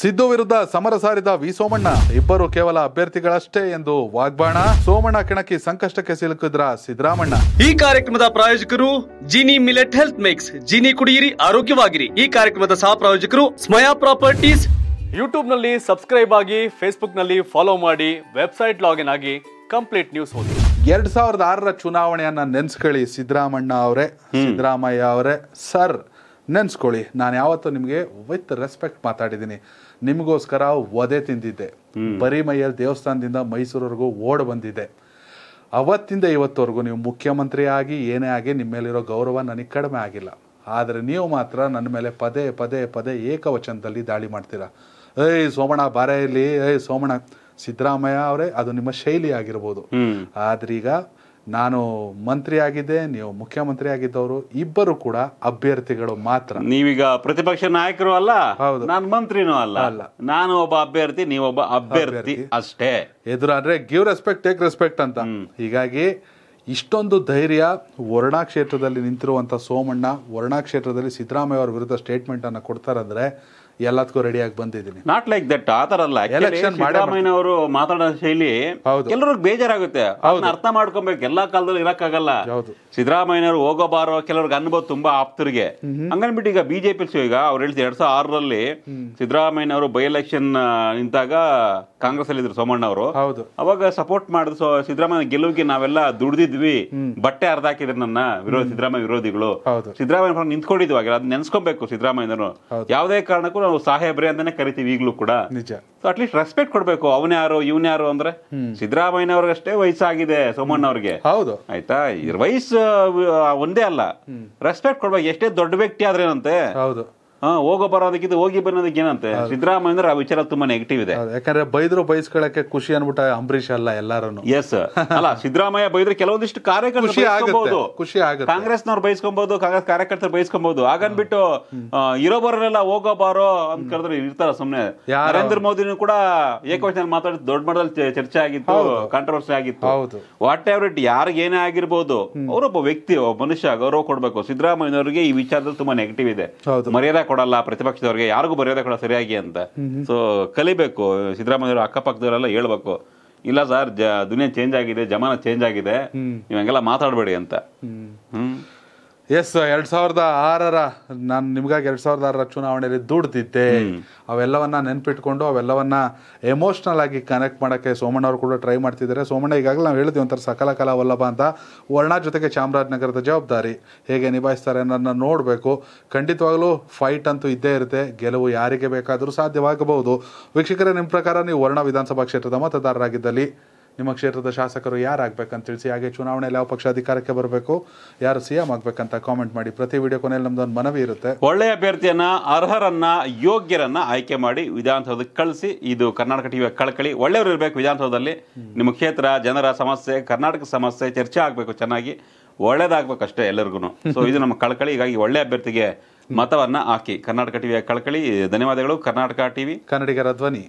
ಸಿದ್ದು ವಿರುದ್ಧ ಸಮರ ಸಾರಿದ ವಿ ಸೋಮಣ್ಣ ಇಬ್ಬರು ಕೇವಲ ಅಭ್ಯರ್ಥಿಗಳಷ್ಟೇ ಎಂದು ವಾಗ್ಬಾಣ ಸೋಮಣ್ಣ ಕೆಣಕಿ ಸಂಕಷ್ಟಕ್ಕೆ ಸಿಲುಕಿದ್ರ ಸಿದ್ದರಾಮಣ್ಣ ಈ ಕಾರ್ಯಕ್ರಮದ ಪ್ರಾಯೋಜಕರು Jini millet health mix Jini ಕುಡಿಯಿರಿ ಆರೋಗ್ಯವಾಗಿರಿ ಈ ಕಾರ್ಯಕ್ರಮದ ಸಹ ಪ್ರಾಯೋಜಕರು ಸ್ಮಯಾ ಪ್ರಾಪರ್ಟೀಸ್ ಯೂಟ್ಯೂಬ್ ನಲ್ಲಿ ಸಬ್ಸ್ಕ್ರೈಬ್ ಆಗಿ ಫೇಸ್ಬುಕ್ ನಲ್ಲಿ ಫಾಲೋ ಮಾಡಿ ವೆಬ್ಸೈಟ್ ಲಾಗಿನ್ ಆಗಿ ಕಂಪ್ಲೀಟ್ ನ್ಯೂಸ್ ಓದಿ ಎರಡ್ ಸಾವಿರದ ಆರರ ಚುನಾವಣೆಯನ್ನ ನೆನ್ಸ್ಕೊಳ್ಳಿ ಸಿದ್ದರಾಮಣ್ಣ ಅವರೇ ಸಿದ್ದರಾಮಯ್ಯ ಅವರೇ ಸರ್ ನೆನ್ಸ್ಕೊಳ್ಳಿ ನಾನು ಯಾವತ್ತೂ ನಿಮಗೆ ವಿತ್ ರೆಸ್ಪೆಕ್ಟ್ ಮಾತಾಡಿದ್ದೀನಿ ನಿಮಗೋಸ್ಕರ ಒದೆ ತಿಂದಿದ್ದೆ ಬರೀ ಮೈಯಲ್ಲಿ ದೇವಸ್ಥಾನದಿಂದ ಮೈಸೂರವರೆಗೂ ಓಡ್ ಬಂದಿದ್ದೆ ಅವತ್ತಿಂದ ಇವತ್ತವರೆಗೂ ನೀವು ಮುಖ್ಯಮಂತ್ರಿ ಆಗಿ ಏನೇ ಆಗಿ ನಿಮ್ಮ ಮೇಲಿರೋ ಗೌರವ ನನಗೆ ಕಡಿಮೆ ಆಗಿಲ್ಲ ಆದರೆ ನೀವು ಮಾತ್ರ ನನ್ನ ಮೇಲೆ ಪದೇ ಪದೇ ಪದೇ ಏಕವಚನದಲ್ಲಿ ದಾಳಿ ಮಾಡ್ತೀರಾ ಏಯ್ ಸೋಮಣ ಬಾರ ಇಲ್ಲಿ ಏಯ್ ಸೋಮಣ ಸಿದ್ದರಾಮಯ್ಯ ಅವರೇ ಅದು ನಿಮ್ಮ ಶೈಲಿ ಆಗಿರ್ಬೋದು ಆದ್ರೀಗ ನಾನು ಮಂತ್ರಿ ನೀವು ಮುಖ್ಯಮಂತ್ರಿ ಆಗಿದ್ದವರು ಇಬ್ಬರು ಕೂಡ ಅಭ್ಯರ್ಥಿಗಳು ಮಾತ್ರ ನೀವೀಗ ಪ್ರತಿಪಕ್ಷ ನಾಯಕರು ಅಲ್ಲ ಹೌದು ನಾನು ಮಂತ್ರಿನೂ ಅಲ್ಲ ಅಲ್ಲ ನಾನು ಒಬ್ಬ ಅಭ್ಯರ್ಥಿ ನೀವೊಬ್ಬ ಅಭ್ಯರ್ಥಿ ಅಷ್ಟೇ ಎದುರಾದ್ರೆ ಗಿವ್ ರೆಸ್ಪೆಕ್ಟ್ ಟೇಕ್ ರೆಸ್ಪೆಕ್ಟ್ ಅಂತ ಹೀಗಾಗಿ ಇಷ್ಟೊಂದು ಧೈರ್ಯ ವರ್ಣಾ ಕ್ಷೇತ್ರದಲ್ಲಿ ನಿಂತಿರುವಂಥ ಸೋಮಣ್ಣ ವರ್ಣಾ ಕ್ಷೇತ್ರದಲ್ಲಿ ಸಿದ್ದರಾಮಯ್ಯ ಅವರ ವಿರುದ್ಧ ಸ್ಟೇಟ್ಮೆಂಟ್ ಅನ್ನ ಕೊಡ್ತಾರಂದ್ರೆ ಎಲ್ಲದಕ್ಕೂ ಆಗಿ ಬಂದಿದ್ದೀನಿ ನಾಟ್ ಲೈಕ್ ದಟ್ ಆ ಅಲ್ಲ ಎಲೆಕ್ಷನ್ ಸಿದ್ದರಾಮಯ್ಯ ಅವರು ಮಾತಾಡೋ ಶೈಲಿ ಎಲ್ಲರಿಗೂ ಕೆಲವ್ರಿಗೆ ಬೇಜಾರಾಗುತ್ತೆ ಅರ್ಥ ಮಾಡ್ಕೊಬೇಕು ಎಲ್ಲಾ ಕಾಲದಲ್ಲಿ ಇರಕ್ಕಾಗಲ್ಲ ಸಿದ್ದರಾಮಯ್ಯ ಅವರು ಹೋಗೋ ಬಾರೋ ಕೆಲವ್ರಿಗೆ ಅನುಭವ ತುಂಬಾ ಆಪ್ತರಿಗೆ ಹಂಗನ್ಬಿಟ್ಟು ಈಗ ಬಿಜೆಪಿ ಈಗ ಅವ್ರು ಹೇಳ್ತಾರೆ ಎರಡ್ ಸಾವಿರ ಆರರಲ್ಲಿ ಅವರು ಬೈ ಎಲೆಕ್ಷನ್ ನಿಂತಾಗ ಕಾಂಗ್ರೆಸ್ ಅಲ್ಲಿ ಇದ್ರು ಸೋಮಣ್ಣ ಅವರು ಅವಾಗ ಸಪೋರ್ಟ್ ಮಾಡಿದ್ರು ಸಿದ್ದರಾಮಯ್ಯ ಗೆಲುವಿಗೆ ನಾವೆಲ್ಲ ದುಡ್ದಿದ್ವಿ ಬಟ್ಟೆ ಅರ್ಧ ಹಾಕಿದ್ರು ನನ್ನ ವಿರೋಧ ಸಿದ್ದರಾಮಯ್ಯ ವಿರೋಧಿಗಳು ಸಿದ್ದರಾಮಯ್ಯ ನಿಂತ್ಕೊಂಡಿದ್ವಿ ಅದ್ ನೆನ್ಸ್ಕೊಬೇಕು ಸಿದ್ದರಾಮಯ್ಯ ಯಾವುದೇ ಕಾರಣಕ್ಕೂ ನಾವು ಸಾಹೇಬ್ರೆ ಅಂತಾನೆ ಕರಿತೀವಿ ಈಗಲೂ ಕೂಡ ನಿಜ ಸೊ ಅಟ್ಲೀಸ್ಟ್ ರೆಸ್ಪೆಕ್ಟ್ ಕೊಡ್ಬೇಕು ಅವನ ಯಾರು ಇವನ್ ಯಾರು ಅಂದ್ರೆ ಸಿದ್ದರಾಮಯ್ಯ ಅವ್ರಿಗಷ್ಟೇ ವಯಸ್ಸಾಗಿದೆ ಸೋಮಣ್ಣ ಅವ್ರಿಗೆ ಹೌದು ಆಯ್ತಾ ವಯಸ್ಸು ಒಂದೇ ಅಲ್ಲ ರೆಸ್ಪೆಕ್ಟ್ ಕೊಡ್ಬೇಕು ಎಷ್ಟೇ ದೊಡ್ಡ ವ್ಯಕ್ತಿ ಆದ್ರೆ ಏನಂತೆ ಹೌದು ಹೋಗೋ ಬರೋದಕ್ಕಿಂತ ಹೋಗಿ ಬರೋದಕ್ಕೆ ಏನಂತೆ ಸಿದ್ದರಾಮಯ್ಯ ಆ ವಿಚಾರ ತುಂಬಾ ನೆಗೆಟಿವ್ ಇದೆ ಯಾಕಂದ್ರೆ ಬೈದ್ರು ಬಯಸ್ಕೊಳ್ಳಕ್ಕೆ ಖುಷಿ ಅನ್ಬಿಟ್ಟ ಅಂಬರೀಷ್ ಅಲ್ಲ ಎಲ್ಲಾರು ಎಸ್ ಅಲ್ಲ ಸಿದ್ದರಾಮಯ್ಯ ಬೈದ್ರೆ ಕೆಲವೊಂದಿಷ್ಟು ಕಾರ್ಯಕರ್ತರು ಖುಷಿ ಕಾಂಗ್ರೆಸ್ನವ್ರು ಬಯಸ್ಕೊಬಹುದು ಕಾಂಗ್ರೆಸ್ ಕಾರ್ಯಕರ್ತರು ಬಯಸ್ಕೊಬಹುದು ಹಾಗನ್ಬಿಟ್ಟು ಇರೋ ಬರೋರೆಲ್ಲ ಹೋಗೋ ಅಂತ ಕರೆದ್ರೆ ಇರ್ತಾರ ಸುಮ್ನೆ ನರೇಂದ್ರ ಮೋದಿನೂ ಕೂಡ ಏಕವಚನ ಮಾತಾಡಿ ದೊಡ್ಡ ಮಟ್ಟದಲ್ಲಿ ಚರ್ಚೆ ಆಗಿತ್ತು ಕಾಂಟ್ರವರ್ಸಿ ಆಗಿತ್ತು ವಾಟ್ ಎವರ್ ಇಟ್ ಯಾರಿಗೇನೇ ಏನೇ ಆಗಿರ್ಬೋದು ಅವರೊಬ್ಬ ವ್ಯಕ್ತಿ ಮನುಷ್ಯ ಗೌರವ ಕೊಡ್ಬೇಕು ಸಿದ್ದರಾಮಯ್ಯನವರಿಗೆ ಈ ವಿಚಾರದಲ್ಲಿ ತುಂಬಾ ನೆಗೆಟಿವ್ ಇದೆ ಮರ್ಯಾದ ಕೊಡಲ್ಲ ಪ್ರತಿಪಕ್ಷದವ್ರಿಗೆ ಯಾರಿಗೂ ಬರೆಯೋದೇ ಕೊಡ ಸರಿಯಾಗಿ ಅಂತ ಸೊ ಕಲಿಬೇಕು ಸಿದ್ದರಾಮಯ್ಯವರು ಅಕ್ಕಪಕ್ಕದವರೆಲ್ಲ ಹೇಳ್ಬೇಕು ಇಲ್ಲ ಸರ್ ದುನಿಯಾ ಚೇಂಜ್ ಆಗಿದೆ ಜಮಾನ ಚೇಂಜ್ ಆಗಿದೆ ಹಂಗೆಲ್ಲ ಮಾತಾಡಬೇಡಿ ಅಂತ ಹ್ಮ್ ಎಸ್ ಎರಡು ಸಾವಿರದ ಆರರ ನಾನು ನಿಮಗಾಗಿ ಎರಡು ಸಾವಿರದ ಆರರ ಚುನಾವಣೆಯಲ್ಲಿ ದುಡ್ದಿದ್ದೆ ಅವೆಲ್ಲವನ್ನ ನೆನ್ಪಿಟ್ಕೊಂಡು ಅವೆಲ್ಲವನ್ನ ಎಮೋಷ್ನಲ್ ಆಗಿ ಕನೆಕ್ಟ್ ಮಾಡೋಕ್ಕೆ ಸೋಮಣ್ಣ ಅವರು ಕೂಡ ಟ್ರೈ ಮಾಡ್ತಿದ್ದಾರೆ ಸೋಮಣ್ಣ ಈಗಾಗಲೇ ನಾವು ಹೇಳಿದ್ವಿ ಒಂಥರ ಸಕಲ ಕಲಾ ವಲ್ಲಭ ಅಂತ ವರ್ಣ ಜೊತೆಗೆ ಚಾಮರಾಜನಗರದ ಜವಾಬ್ದಾರಿ ಹೇಗೆ ನಿಭಾಯಿಸ್ತಾರೆ ಅನ್ನೋದನ್ನ ನೋಡಬೇಕು ಖಂಡಿತವಾಗ್ಲೂ ಫೈಟ್ ಅಂತೂ ಇದ್ದೇ ಇರುತ್ತೆ ಗೆಲುವು ಯಾರಿಗೆ ಬೇಕಾದರೂ ಸಾಧ್ಯವಾಗಬಹುದು ವೀಕ್ಷಕರೇ ನಿಮ್ಮ ಪ್ರಕಾರ ನೀವು ವರ್ಣ ವಿಧಾನಸಭಾ ಕ್ಷೇತ್ರದ ಮತದಾರರಾಗಿದ್ದಲ್ಲಿ ನಿಮ್ಮ ಕ್ಷೇತ್ರದ ಶಾಸಕರು ಯಾರಾಗಬೇಕಂತ ತಿಳಿಸಿ ಹಾಗೆ ಚುನಾವಣೆಯಲ್ಲಿ ಯಾವ ಪಕ್ಷ ಅಧಿಕಾರಕ್ಕೆ ಬರಬೇಕು ಯಾರು ಸಿ ಎಂ ಆಗಬೇಕಂತ ಕಾಮೆಂಟ್ ಮಾಡಿ ಪ್ರತಿ ವಿಡಿಯೋ ಕೊನೆಯಲ್ಲಿ ನಮ್ದೊಂದು ಮನವಿ ಇರುತ್ತೆ ಒಳ್ಳೆಯ ಅಭ್ಯರ್ಥಿಯನ್ನ ಅರ್ಹರನ್ನ ಯೋಗ್ಯರನ್ನ ಆಯ್ಕೆ ಮಾಡಿ ವಿಧಾನಸೌಧಕ್ಕೆ ಕಳಿಸಿ ಇದು ಕರ್ನಾಟಕ ಟಿವಿಯ ಕಳಕಳಿ ಒಳ್ಳೆಯವರು ಇರಬೇಕು ವಿಧಾನಸೌಧದಲ್ಲಿ ನಿಮ್ಮ ಕ್ಷೇತ್ರ ಜನರ ಸಮಸ್ಯೆ ಕರ್ನಾಟಕ ಸಮಸ್ಯೆ ಚರ್ಚೆ ಆಗಬೇಕು ಚೆನ್ನಾಗಿ ಅಷ್ಟೇ ಎಲ್ಲರಿಗೂ ಸೊ ಇದು ನಮ್ಮ ಕಳಕಳಿ ಹೀಗಾಗಿ ಒಳ್ಳೆ ಅಭ್ಯರ್ಥಿಗೆ ಮತವನ್ನ ಹಾಕಿ ಕರ್ನಾಟಕ ಟಿವಿಯ ಕಳಕಳಿ ಧನ್ಯವಾದಗಳು ಕರ್ನಾಟಕ ಟಿವಿ ಕನ್ನಡಿಗರ ಧ್ವನಿ